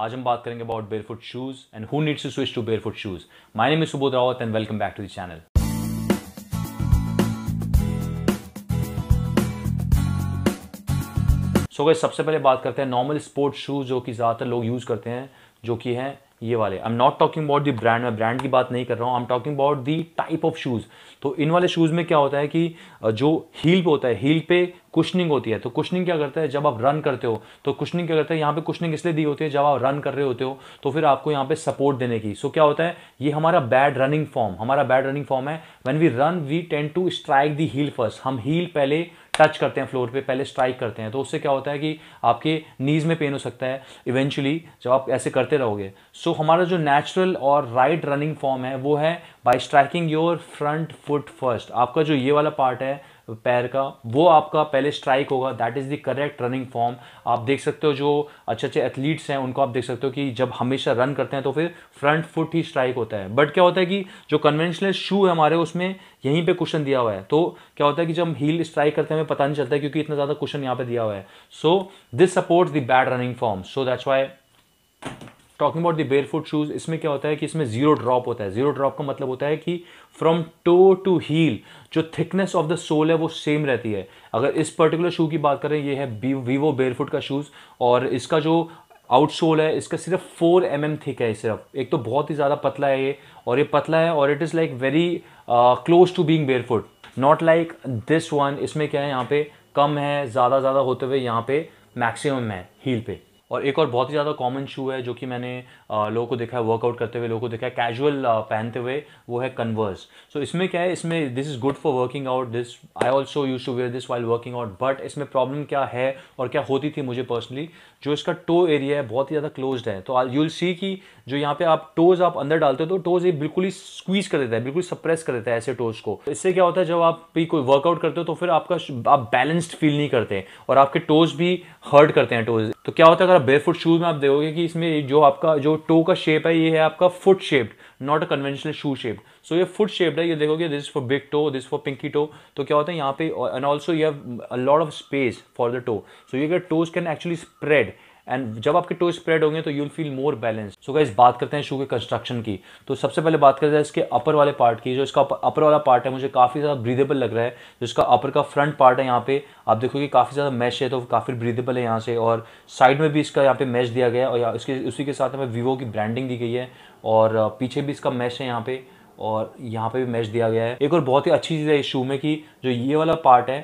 आज हम बात करेंगे about bare foot shoes and who needs to switch to bare foot shoes my name is Subodh Rawat and welcome back to the channel so guys सबसे पहले बात करते हैं नॉर्मल स्पोर्ट्स शूज जो कि ज़्यादातर लोग यूज़ करते हैं जो कि हैं ये वाले I am not talking about the brand मैं ब्रांड की बात नहीं कर रहा हूँ I am talking about the type of shoes तो इन वाले शूज़ में क्या होता है कि जो हील पे होता है हील पे कुशनिंग होती है तो कुशनिंग क्या करता है जब आप रन करते हो तो कुशनिंग क्या करता है यहाँ पे कुशनिंग इसलिए दी होती है जब आप रन कर रहे होते हो तो फिर आपको यहाँ पे सपोर्ट देने की सो so, क्या होता है ये हमारा बैड रनिंग फॉर्म हमारा बैड रनिंग फॉर्म है when we run we tend to strike the heel first हम हील पहले टच करते हैं फ्लोर पे पहले स्ट्राइक करते हैं तो उससे क्या होता है कि आपके नीज़ में पेन हो सकता है इवेंचुअली जब आप ऐसे करते रहोगे सो so, हमारा जो नेचुरल और राइट रनिंग फॉर्म है वो है by striking your front foot first आपका जो ये वाला पार्ट है पैर का वो आपका पहले स्ट्राइक होगा that is the correct running form आप देख सकते हो जो अच्छे अच्छे एथलीट्स हैं उनको आप देख सकते हो कि जब हमेशा रन करते हैं तो फिर फ्रंट फुट ही स्ट्राइक होता है बट क्या होता है कि जो कन्वेंशनल शू है हमारे उसमें यहीं पे क्वेश्चन दिया हुआ है तो क्या होता है कि जब हम हील स्ट्राइक करते हैं हमें पता नहीं चलता है क्योंकि इतना ज़्यादा क्वेश्चन यहाँ पे दिया हुआ है so this supports the bad running form so that's why talking about the bare foot shoes इसमें क्या होता है कि इसमें जीरो ड्रॉप होता है जीरो ड्रॉप का मतलब होता है कि फ्रॉम टो टू हील जो थिकनेस ऑफ द सोल है वो सेम रहती है अगर इस पर्टिकुलर शू की बात करें ये है वीवो बेयर फुट का शूज़ और इसका जो आउट सोल है इसका सिर्फ फोर एम एम थिक है सिर्फ एक तो बहुत ही ज़्यादा पतला है ये और ये पतला है और it is like very close to being bare foot not like this one इसमें क्या है यहाँ पे कम है ज़्यादा ज़्यादा होते हुए यहाँ पे मैक्सिमम है हील पे और एक और बहुत ही ज़्यादा कॉमन शू है जो कि मैंने लोगों को देखा है वर्कआउट करते हुए लोगों को देखा है कैजुअल पहनते हुए वो है कन्वर्स सो so, इसमें क्या है इसमें this is good for working out this I also use to wear this while working out but इसमें प्रॉब्लम क्या है और क्या होती थी मुझे पर्सनली जो इसका टो एरिया है बहुत ही ज़्यादा क्लोज है तो यूल सी कि जो यहाँ पे आप टोज़ आप अंदर डालते हो तो टोज़ ये बिल्कुल ही स्क्वीज कर देता है बिल्कुल सप्रेस कर देता है ऐसे टोज़ को इससे क्या होता है जब आप भी कोई वर्कआउट करते हो तो फिर आपका आप बैलेंस्ड फील नहीं करते और आपके टोज़ भी हर्ट करते हैं टोज़ तो क्या होता है अगर आप बेयर फुट शूज में आप देखोगे कि इसमें जो आपका जो टो का शेप है ये है आपका foot shaped not a conventional shoe shape so ये फुट शेप्ड है ये देखोगे this for big toe this for pinky toe तो क्या होता है यहाँ पे and also you have a lot of space for the toe so ये toes can actually spread and जब आपके टो स्प्रेड होंगे तो you'll feel more balance so guys बात करते हैं शू के कंस्ट्रक्शन की तो सबसे पहले बात करते हैं इसके अपर वाले पार्ट की जो इसका अपर वाला पार्ट है मुझे काफ़ी ज़्यादा ब्रीदेबल लग रहा है जो इसका अपर का फ्रंट पार्ट है यहाँ पे आप देखोगे काफ़ी ज़्यादा मैश है तो काफ़ी ब्रीदेबल है यहाँ से और साइड में भी इसका यहाँ पे मैश दिया गया है और इसके उसी के साथ हमें वीवो की ब्रांडिंग दी गई है और पीछे भी इसका मैश है यहाँ पे और यहाँ पे भी मैच दिया गया है एक और बहुत ही अच्छी चीज़ है इस शू में कि जो ये वाला पार्ट है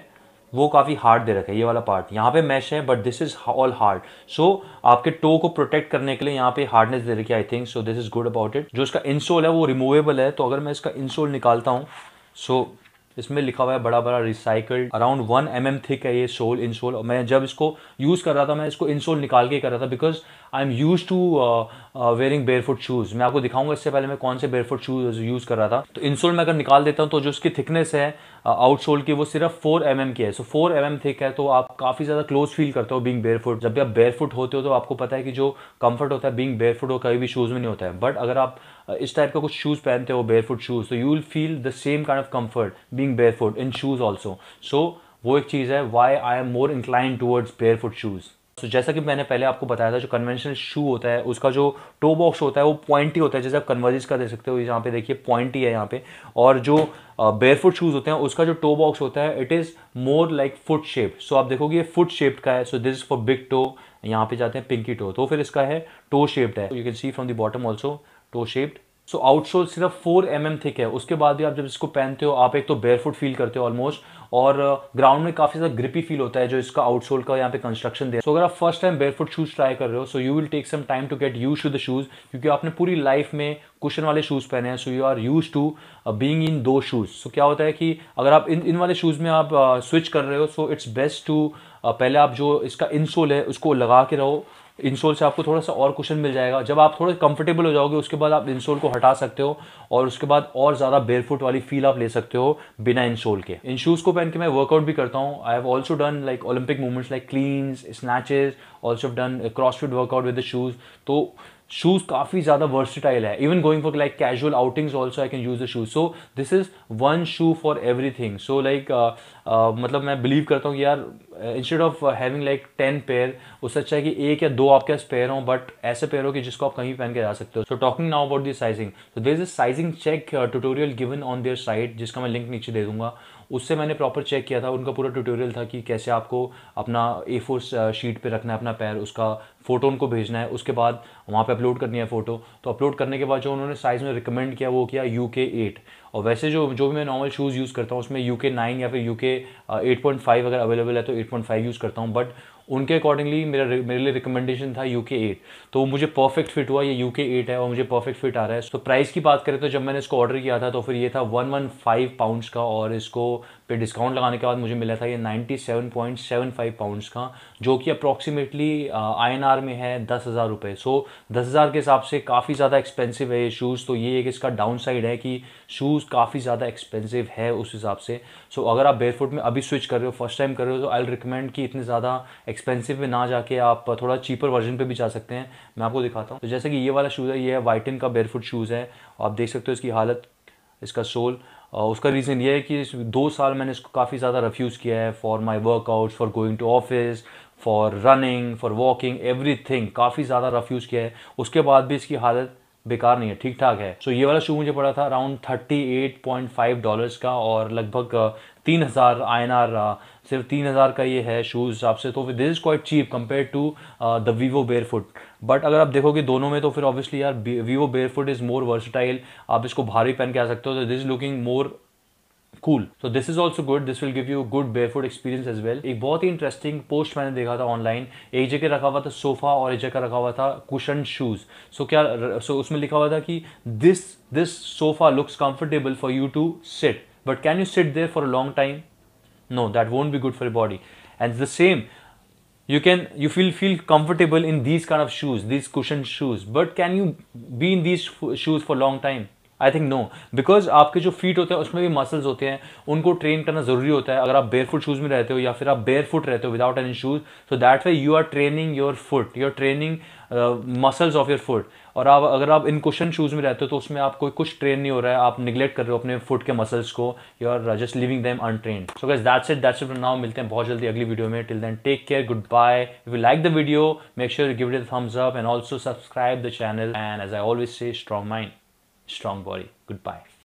वो काफ़ी हार्ड दे रखा है ये वाला पार्ट यहाँ पे मैश है but this is all hard so आपके टो को प्रोटेक्ट करने के लिए यहाँ पे हार्डनेस दे रखी है I think so this is good about it जो इसका इंसोल है वो रिमूवेबल है तो अगर मैं इसका इंसोल निकालता हूँ सो so, इसमें लिखा हुआ है बड़ा बड़ा रिसाइकल्ड अराउंड वन एम एम थिक है ये सोल इंसोल मैं जब इसको यूज़ कर रहा था मैं इसको इंसोल निकाल के कर रहा था because I am use to wearing foot shoes मैं आपको दिखाऊंगा इससे पहले मैं कौन से फुट शूज़ यूज़ कर रहा था तो इनसोल में अगर निकाल देता हूँ तो जो उसकी थिकनेस है आउटसोल uh, की वो सिर्फ फोर एम एम की है सो फोर एम एम थिक है तो आप काफ़ी ज़्यादा क्लोज फील करते हो बींग फुट जब भी आप फुट होते हो तो आपको पता है कि जो कंफर्ट होता है बींग फुट हो कभी भी शूज़ में नहीं होता है बट अगर आप uh, इस टाइप का कुछ शूज़ पहनते हो फुट शूज़ तो you will feel the same kind of comfort being bare foot in shoes also so वो एक चीज़ है why I am more inclined towards foot shoes तो so, जैसा कि मैंने पहले आपको बताया था जो कन्वेंशनल शू होता है उसका जो टो बॉक्स होता है वो पॉइंटी होता है जैसे आप कन्वर्जिस का दे सकते हो यहाँ पे देखिए पॉइंटी है यहाँ पे और जो बेयर फुट शूज़ होते हैं उसका जो टो बॉक्स होता है it is more like foot shape so आप देखोगे ये फुट शेप का है so this for big toe यहाँ पे जाते हैं पिंकी टो तो फिर इसका है टो शेप्ड है you can see from the bottom also toe shaped so outsole सिर्फ 4 एम mm थिक है उसके बाद भी आप जब इसको पहनते हो आप एक तो बेयरफुट फील करते हो ऑलमोस्ट और ग्राउंड uh, में काफ़ी ज़्यादा ग्रिपी फील होता है जो इसका आउटसोल का यहाँ पे कंस्ट्रक्शन दे सो so, अगर आप first time barefoot shoes try कर रहे हो so you will take some time to get use to the shoes क्योंकि आपने पूरी लाइफ में कुशन वाले शूज़ पहने हैं so you are use to being in दो शूज़ सो क्या होता है कि अगर आप इन इन वाले शूज़ में आप स्विच uh, कर रहे हो सो इट्स बेस्ट टू पहले आप जो इसका इनसोल है उसको लगा के रहो इंसोल से आपको थोड़ा सा और क्वेश्चन मिल जाएगा जब आप थोड़े कंफर्टेबल हो जाओगे उसके बाद आप इंसोल को हटा सकते हो और उसके बाद और ज़्यादा बेयरफुट वाली फील आप ले सकते हो बिना इंसोल के इन शूज़ को पहन के मैं वर्कआउट भी करता हूँ I have also done like Olympic movements like cleans snatches also done CrossFit workout with the shoes तो शूज़ काफ़ी ज़्यादा वर्सिटाइल है even going for like casual outings also I can use the shoes so this is one shoe for everything so like मतलब मैं believe करता हूँ कि यार instead of having like ten pair उससे अच्छा है कि एक या दो आपके पास पेयर हो बट ऐसे पेयर हो कि जिसको आप कहीं पहन के जा सकते हो so talking now about this sizing so this is sizing check tutorial given on their site जिसका मैं लिंक नीचे दे दूंगा उससे मैंने प्रॉपर चेक किया था उनका पूरा ट्यूटोरियल था कि कैसे आपको अपना ए फोर शीट पर रखना है अपना पैर उसका फ़ोटो उनको भेजना है उसके बाद वहाँ पे अपलोड करनी है फ़ोटो तो अपलोड करने के बाद जो उन्होंने साइज़ में रिकमेंड किया वो किया यू के एट और वैसे जो जो भी मैं नॉर्मल शूज़ यूज़ करता हूँ उसमें यू के नाइन या फिर UK eight point five अगर अवेलेबल है तो एट पॉइंट फाइव यूज़ करता हूँ बट उनके अकॉर्डिंगली मेरा मेरे लिए रिकमेंडेशन था यू के एट तो मुझे परफेक्ट फिट हुआ ये यू के एट है और मुझे परफेक्ट फिट आ रहा है तो प्राइस की बात करें तो जब मैंने इसको ऑर्डर किया था तो फिर ये था वन वन फाइव पाउंड्स का और इसको पे डिस्काउंट लगाने के बाद मुझे मिला था ये 97.75 पाउंड्स का जो कि अप्रॉक्सीमेटली आईएनआर में है दस हज़ार रुपये सो दस हज़ार के हिसाब से काफ़ी ज़्यादा एक्सपेंसिव है ये शूज़ तो ये एक इसका डाउन साइड है कि शूज़ काफ़ी ज़्यादा एक्सपेंसिव है उस हिसाब से सो so, अगर आप बेयरफुट में अभी स्विच कर रहे हो फर्स्ट टाइम कर रहे हो तो आई रिकमेंड कि इतने ज़्यादा एक्सपेंसिव में ना जाके आप थोड़ा चीपर वर्जन पर भी जा सकते हैं मैं आपको दिखाता हूँ तो जैसे कि ये वाला शूज़ है ये है वाइटन का बेयरफुट शूज़ है आप देख सकते हो इसकी हालत इसका सोल Uh, उसका रीज़न ये है कि दो साल मैंने इसको काफ़ी ज़्यादा रफ्यूज़ किया है for my workouts for going to office for running for walking everything काफ़ी ज़्यादा रफ्यूज़ किया है उसके बाद भी इसकी हालत बेकार नहीं है ठीक ठाक है सो so, ये वाला शू मुझे पड़ा था around thirty eight point five dollars का और लगभग uh, तीन हज़ार आई एन आर सिर्फ तीन हज़ार का ये है शूज़ हिसाब से तो फिर this is quite cheap compare to the Vivo bare foot but अगर आप देखोगे दोनों में तो फिर ऑब्वियसली यार Vivo bare foot is more versatile आप इसको भारी पहन के आ सकते हो तो this is looking more cool so this is also good this will give you good foot experience as well एक बहुत ही इंटरेस्टिंग पोस्ट मैंने देखा था ऑनलाइन एक जगह रखा हुआ था सोफा और एक जगह रखा हुआ था कुशन शूज सो क्या सो उसमें लिखा हुआ था कि this this sofa looks comfortable for you to sit But can you sit there for a long time? No, that won't be good for your body. And it's the same. You can you feel feel comfortable in these kind of shoes, these cushioned shoes. But can you be in these shoes for a long time? I think no because आपके जो feet होते हैं उसमें भी muscles होते हैं उनको train करना जरूरी होता है अगर आप बेयर फुट शूज़ में रहते हो या फिर आप बेयर फुट रहते हो without any shoes so that way you are training your foot you are training muscles of your foot और आप अगर आप इन क्वेश्चन शूज़ में रहते हो तो उसमें आप कोई कुछ ट्रेन नहीं हो रहा है आप निगलेक्ट कर रहे हो अपने फुट के मसल्स को you are just leaving them untrain so guys that's it that's it now मिलते हैं बहुत जल्दी अगली वीडियो में till then take care good bye if you like the video make sure give it thumbs up and also subscribe the channel and as I always say strong mind strong body good bye